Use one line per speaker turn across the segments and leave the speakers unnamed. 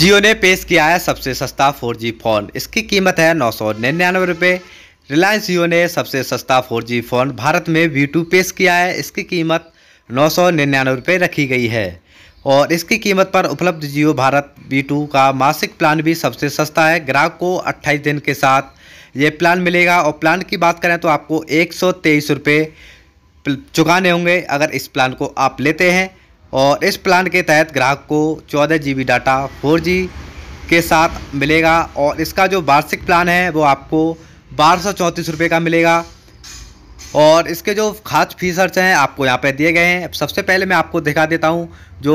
जियो ने पेश किया है सबसे सस्ता 4G फ़ोन इसकी कीमत है नौ सौ निन्यानवे रुपये रिलायंस जियो ने सबसे सस्ता 4G फ़ोन भारत में वी टू पेश किया है इसकी कीमत नौ सौ निन्यानवे रुपये रखी गई है और इसकी कीमत पर उपलब्ध जियो भारत वी टू का मासिक प्लान भी सबसे सस्ता है ग्राहक को अट्ठाईस दिन के साथ ये प्लान मिलेगा और प्लान की बात करें तो आपको एक सौ चुकाने होंगे अगर इस प्लान को आप लेते हैं और इस प्लान के तहत ग्राहक को चौदह जी डाटा फोर के साथ मिलेगा और इसका जो वार्षिक प्लान है वो आपको बारह रुपए का मिलेगा और इसके जो खास फीचर्स हैं आपको यहाँ पे दिए गए हैं सबसे पहले मैं आपको दिखा देता हूँ जो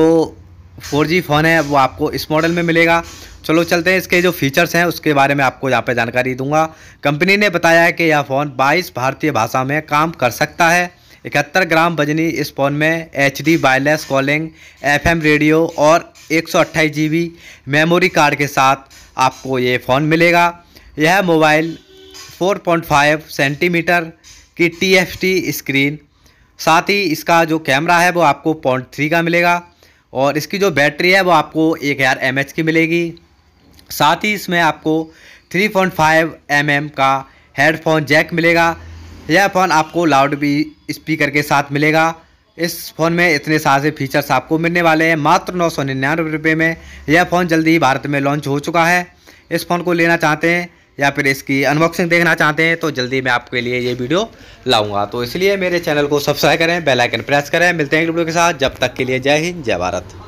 4G फ़ोन है वो आपको इस मॉडल में मिलेगा चलो चलते हैं इसके जो फीचर्स हैं उसके बारे में आपको यहाँ पे जानकारी दूंगा कंपनी ने बताया है कि यह फ़ोन 22 भारतीय भाषा में काम कर सकता है इकहत्तर ग्राम वजनी इस फ़ोन में H D wireless calling M radio और एक सौ मेमोरी कार्ड के साथ आपको ये फ़ोन मिलेगा यह मोबाइल 4.5 सेंटीमीटर की टी स्क्रीन साथ ही इसका जो कैमरा है वो आपको पॉइंट थ्री का मिलेगा और इसकी जो बैटरी है वो आपको एक हज़ार एम की मिलेगी साथ ही इसमें आपको 3.5 पॉइंट mm का हेडफोन जैक मिलेगा यह फ़ोन आपको लाउड भी स्पीकर के साथ मिलेगा इस फ़ोन में इतने सारे फीचर्स आपको मिलने वाले हैं मात्र नौ सौ निन्यानवे रुपये में यह फ़ोन जल्दी ही भारत में लॉन्च हो चुका है इस फ़ोन को लेना चाहते हैं या फिर इसकी अनबॉक्सिंग देखना चाहते हैं तो जल्दी मैं आपके लिए ये वीडियो लाऊंगा तो इसलिए मेरे चैनल को सब्सक्राइब करें बेल आइकन प्रेस करें मिलते हैं वीडियो के साथ जब तक के लिए जय हिंद जय भारत